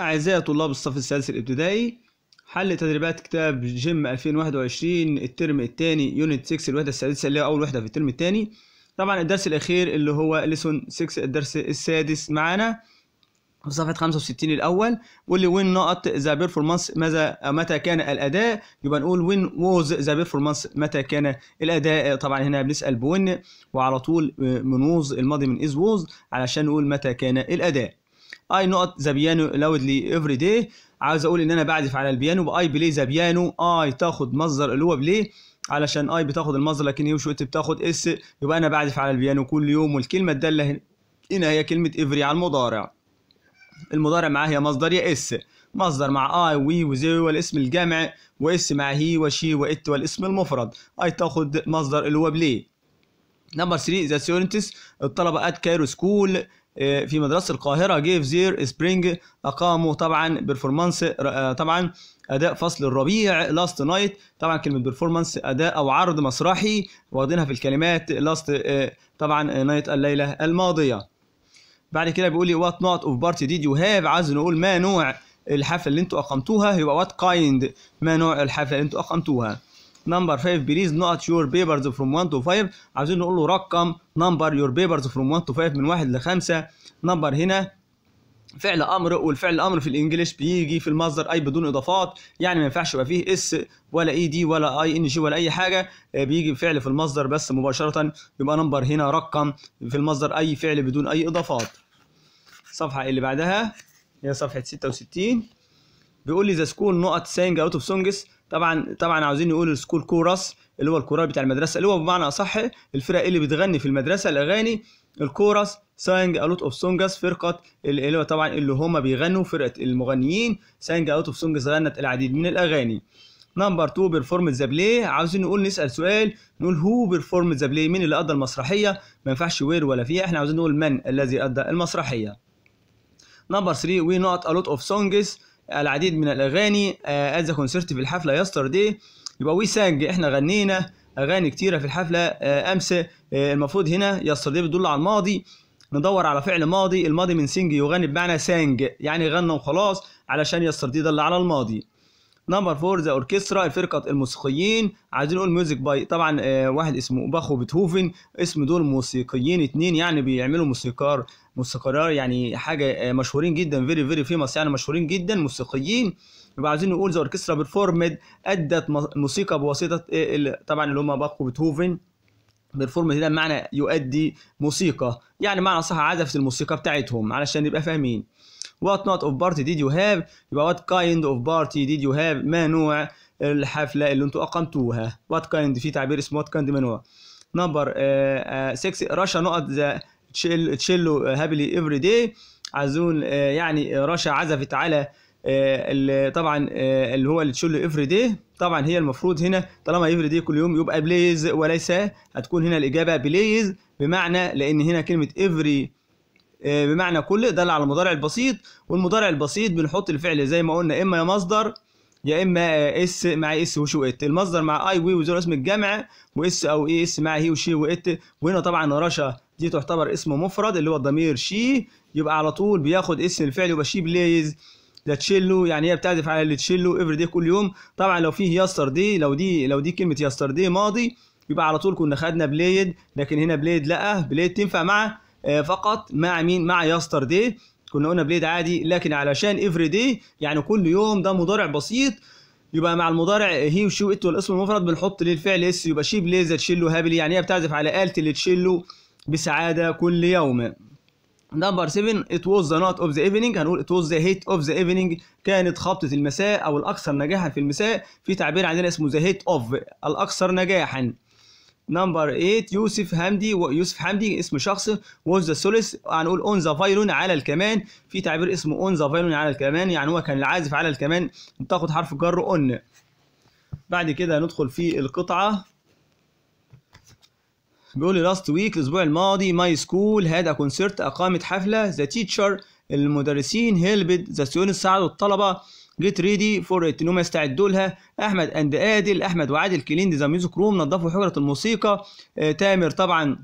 أعزائي طلاب الصف السادس الابتدائي حل تدريبات كتاب جيم 2021 الترم الثاني يونت 6 الوحدة السادسة اللي هي أول وحدة في الترم الثاني طبعا الدرس الأخير اللي هو ليسون 6 الدرس السادس معانا في صفحة 65 الأول واللي وين نقط ذا بيرفورمانس ماذا متى كان الأداء يبقى نقول وين ووز ذا بيرفورمانس متى كان الأداء طبعا هنا بنسأل بون وعلى طول من ووز الماضي من إز ووز علشان نقول متى كان الأداء اي نقط ذا بيانو لاودلي افري داي عاوز اقول ان انا بعزف على البيانو باي بلاي ذا بيانو اي تاخد مصدر اللي هو بلاي علشان اي بتاخد المصدر لكن هي شوت بتاخد اس يبقى انا بعزف على البيانو كل يوم والكلمه الداله هنا هي كلمه افري على المضارع المضارع معاه هي مصدر يا اس مصدر مع اي وي وزي والاسم الجامع واس مع هي وشي وات والاسم المفرد اي تاخد مصدر اللي هو بليه نمبر 3 ذا سيورنتس الطلبه ات كايرو سكول آه، في مدرسه القاهره جيف زير سبرينج اقاموا طبعا بيرفورمانس آه، طبعا اداء فصل الربيع لاست نايت طبعا كلمه بيرفورمانس اداء او عرض مسرحي واخدينها في الكلمات لاست آه، طبعا نايت الليله الماضيه بعد كده بيقول لي وات نوت اوف بارتي ديد يو هاف عايز نقول ما نوع الحفله اللي انتوا اقمتوها يبقى وات كايند ما نوع الحفله اللي انتوا اقمتوها نمبر 5 بليز نوت يور بيبرز فروم 1 تو 5 عايزين نقول له رقم نمبر يور بيبرز فروم 1 تو 5 من 1 ل 5 نمبر هنا فعل امر والفعل الامر في الانجليش بيجي في المصدر اي بدون اضافات يعني ما ينفعش يبقى فيه اس ولا اي e دي ولا اي ان جي ولا اي حاجه آه، بيجي فعل في المصدر بس مباشره يبقى نمبر هنا رقم في المصدر اي فعل بدون اي اضافات الصفحه اللي بعدها هي صفحه 66 بيقول لي ذا سكول نقط سينج اوت اوف سونجز طبعا طبعا عاوزين نقول السكول كورس اللي هو الكورال بتاع المدرسه اللي هو بمعنى اصح الفرق اللي بتغني في المدرسه الاغاني الكورس سانج الوت اوف سونجز فرقه اللي هو طبعا اللي هم بيغنوا فرقه المغنيين سانج الوت اوف سونجز غنت العديد من الاغاني نمبر 2 بيرفورم ذا بلاي عاوزين نقول نسال سؤال نقول هو بيرفورم ذا بلاي مين اللي ادى المسرحيه ما ينفعش وير ولا في احنا عاوزين نقول من الذي ادى المسرحيه نمبر 3 وي نوت a lot of songs العديد من الاغاني از آه، كونسرت في الحفله يستر دي يبقى وي سانج احنا غنينا اغاني كتيره في الحفله آه، امس آه، المفروض هنا يستر دي بتدل على الماضي ندور على فعل ماضي الماضي من سينج يغني بمعنى سانج يعني غنى وخلاص علشان يستر دي دل على الماضي نمبر فور ذا اوركسترا الفرقه الموسيقيين عايزين نقول ميوزك باي طبعا آه، واحد اسمه باخو بيتهوفن اسم دول موسيقيين اتنين يعني بيعملوا موسيقار موسيقار يعني حاجه آه، مشهورين جدا فيري فيري فيمس يعني مشهورين جدا موسيقيين يبقى عايزين نقول ذا اوركسترا بيرفورمد ادت موسيقى بواسطه آه، طبعا اللي هم باخو بيتهوفن بيرفورمد هنا معنى يؤدي موسيقى يعني معنى صح عزفت الموسيقى بتاعتهم علشان نبقى فاهمين What not of party did you have يبقى what kind of party did you have ما نوع الحفلة اللي انتوا أقمتوها What kind في تعبير اسمه what kind ما نوع نمبر 6 آه، آه، رشا نقط ذا تشيلو هابلي افري داي عزون آه، يعني رشا عزفت على اللي طبعا اللي هو اللي تشيلو افري داي طبعا هي المفروض هنا طالما افري داي كل يوم يبقى بليز وليس هتكون هنا الاجابه بليز بمعنى لان هنا كلمه افري آه، بمعنى كل ده على المضارع البسيط والمضارع البسيط بنحط الفعل زي ما قلنا اما يا مصدر يا اما اس مع اس وشو ات المصدر مع اي وي وزي اسم الجمع واس او اي اس مع هي وشي وات وهنا طبعا رشا دي تعتبر اسم مفرد اللي هو الضمير شي يبقى على طول بياخد اسم الفعل يبقى شي بليز ده تشيلو يعني هي بتعزف على اللي تشيلو افري دي كل يوم طبعا لو فيه يستر دي لو دي لو دي كلمه يستر دي ماضي يبقى على طول كنا خدنا بليد لكن هنا بليد لا بليد تنفع مع آه، فقط مع مين مع يستر دي كنا قلنا بليد عادي لكن علشان افري دي يعني كل يوم ده مضارع بسيط يبقى مع المضارع هي وشي وات والاسم المفرد بنحط للفعل اس يبقى شي بليز تشيلو هابلي يعني هي بتعزف على آلة اللي تشيلو بسعادة كل يوم نمبر 7 ات ووز ذا نوت اوف ذا ايفنينج هنقول ات ووز ذا هيت اوف ذا ايفنينج كانت خبطة المساء او الاكثر نجاحا في المساء في تعبير عندنا اسمه ذا هيت اوف الاكثر نجاحا نمبر 8 يوسف حمدي يوسف حمدي اسم شخص ووز ذا سوليس هنقول اون ذا فايلون على الكمان في تعبير اسمه اون ذا فايلون على الكمان يعني هو كان العازف على الكمان تاخد حرف الجر اون بعد كده ندخل في القطعه بيقول لي لاست ويك الاسبوع الماضي ماي سكول هاد كونسرت اقامت حفله ذا تيتشر المدرسين هيلبد ذا ستودنتس ساعدوا الطلبه جيت ريدي فور ات انهم يستعدوا لها احمد اند ادل احمد وعادل كلين ذا ميوزك روم نظفوا حجره الموسيقى آه، تامر طبعا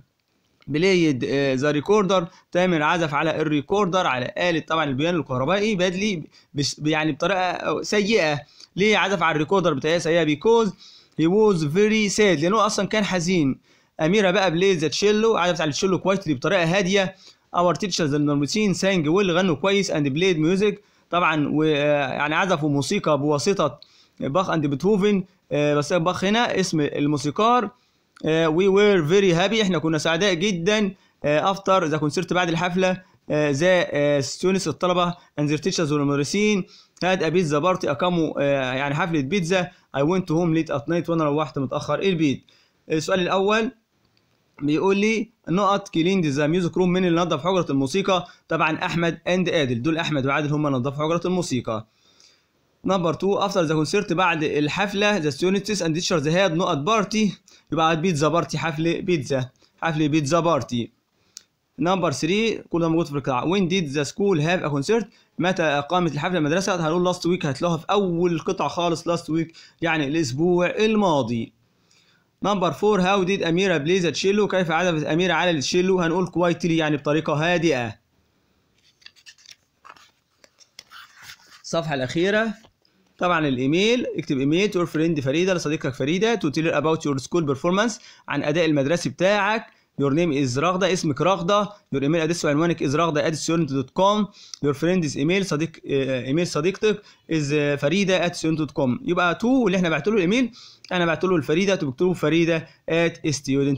بلايد آه، ذا ريكوردر تامر عزف على الريكوردر على آلة طبعا البيانو الكهربائي بدلي يعني بطريقة سيئة ليه عزف على الريكوردر بطريقة سيئة بيكوز هي ووز فيري ساد لأنه أصلا كان حزين أميرة بقى بلايد ذا تشيلو عزفت على التشيلو كويس بطريقة هادية اور تيتشرز المرمسين سانج ويل غنوا كويس اند بلايد ميوزك طبعا ويعني عزفوا موسيقى بواسطه باخ اند بيتهوفن آه، بس باخ هنا اسم الموسيقار وي وير فيري هابي احنا كنا سعداء جدا افتر ذا كونسرت بعد الحفله ذا آه، ستونس آه، الطلبه اند ذا تيشرز والمدرسين هاد ا بيتزا بارتي اقاموا يعني حفله بيتزا اي ونت هوم ليت ات نايت وانا روحت متاخر إيه البيت السؤال الاول بيقول لي نقط كلين ذا ميوزك روم من اللي نظف حجره الموسيقى طبعا احمد اند ادل دول احمد وعادل هم نظفوا حجره الموسيقى نمبر 2 افتر ذا كونسيرت بعد الحفله ذا ستودنتس اند تيشرز هاد نقط بارتي يبقى عاد بيتزا بارتي حفله بيتزا حفله بيتزا بارتي نمبر 3 كل ده موجود في القطعه وين ديد ذا سكول هاف ا كونسيرت متى اقامت الحفله المدرسه هنقول لاست ويك هتلاقوها في اول قطعه خالص لاست ويك يعني الاسبوع الماضي نمبر 4 هاو ديد اميرا بليز تشيلو كيف عزفت اميرا على التشيلو هنقول كوايتلي يعني بطريقه هادئه الصفحه الاخيره طبعا الايميل اكتب ايميل تور فريند فريده لصديقك فريده تو تيل اباوت يور سكول بيرفورمانس عن اداء المدرسي بتاعك يور نيم از رغده اسمك رغده يور ايميل ادرس وعنوانك از رغده دوت كوم يور فريند از ايميل صديق ايميل آه، صديقتك از آه، فريده دوت كوم يبقى تو اللي احنا بعت له الايميل انا بعت له الفريده انتوا بتكتبوا فريده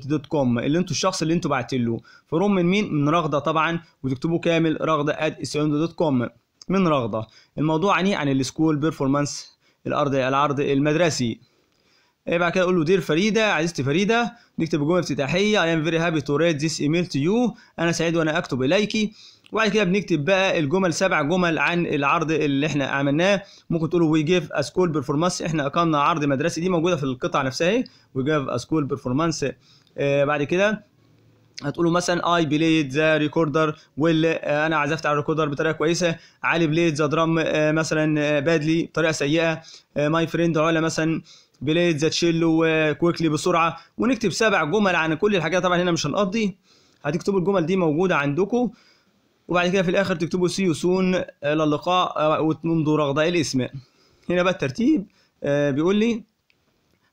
دوت كوم اللي انتوا الشخص اللي انتوا بعت له فروم من مين من رغده طبعا وتكتبوا كامل رغده دوت كوم من رغده الموضوع عن ايه عن السكول بيرفورمانس الارض العرض المدرسي إيه، بعد كده اقول له دير فريده عزيزتي فريده نكتب الجمله الافتتاحيه اي ام فيري هابي تو ريد ذيس ايميل تو يو انا سعيد وانا اكتب اليك وبعد كده بنكتب بقى الجمل سبع جمل عن العرض اللي احنا عملناه ممكن تقولوا وي جيف ا سكول بيرفورمانس احنا اقمنا عرض مدرسي دي موجوده في القطعه نفسها اهي وي جيف ا سكول بيرفورمانس بعد كده هتقولوا مثلا اي بليد ذا ريكوردر ويل انا عزفت على الريكوردر بطريقه كويسه علي بليد ذا درام مثلا بادلي بطريقه سيئه ماي فريند علا مثلا بليد تشيلو وكويكلي بسرعه ونكتب سبع جمل عن كل الحاجات طبعا هنا مش هنقضي هتكتبوا الجمل دي موجوده عندكم وبعد كده في الاخر تكتبوا سي يو سون الى اللقاء منذ رغده الاسماء هنا بقى الترتيب آه، بيقول لي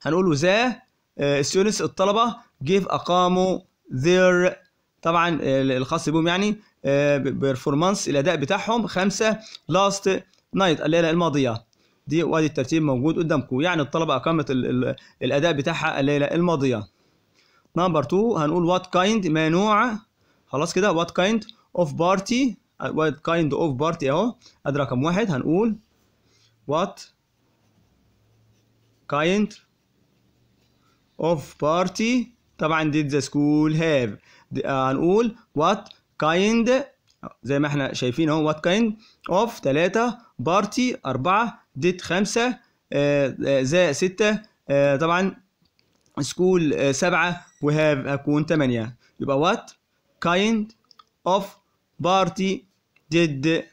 هنقول ذا آه، ستودنتس الطلبه جيف اقاموا ذير طبعا الخاص بهم يعني آه، بيرفورمانس الاداء بتاعهم خمسه لاست نايت الليله الماضيه دي وادي الترتيب موجود قدامكم يعني الطلبة أقامت الأداء بتاعها الليلة الماضية نمبر 2 هنقول وات كايند ما نوع خلاص كده وات كايند اوف بارتي وات كايند اوف بارتي اهو ادي رقم واحد هنقول وات كايند اوف بارتي طبعا did the school have آه، هنقول what kind زي ما احنا شايفين اهو وات كايند اوف 3 بارتي 4 ديت 5 ذا 6 طبعا سكول 7 وهاف هكون 8 يبقى وات كايند اوف بارتي ديد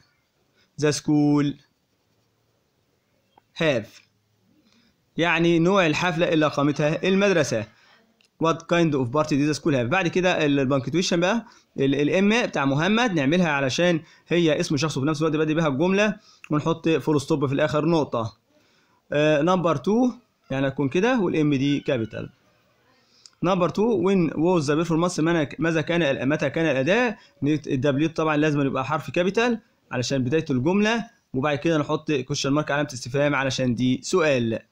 ذا سكول هاف يعني نوع الحفلة اللي قامتها المدرسة وات كايند اوف بارتي ديز كلها بعد كده البانكتويشن بقى الام بتاع محمد نعملها علشان هي اسم شخص وفي نفس الوقت بدي بيها الجمله ونحط فول ستوب في الاخر نقطه نمبر آه، 2 يعني هتكون كده والام دي كابيتال نمبر 2 وين ووز ذا بيرفورمانس ماذا كان متى كان الاداء الدبليو طبعا لازم يبقى حرف كابيتال علشان بدايه الجمله وبعد كده نحط كوشن مارك علامه استفهام علشان دي سؤال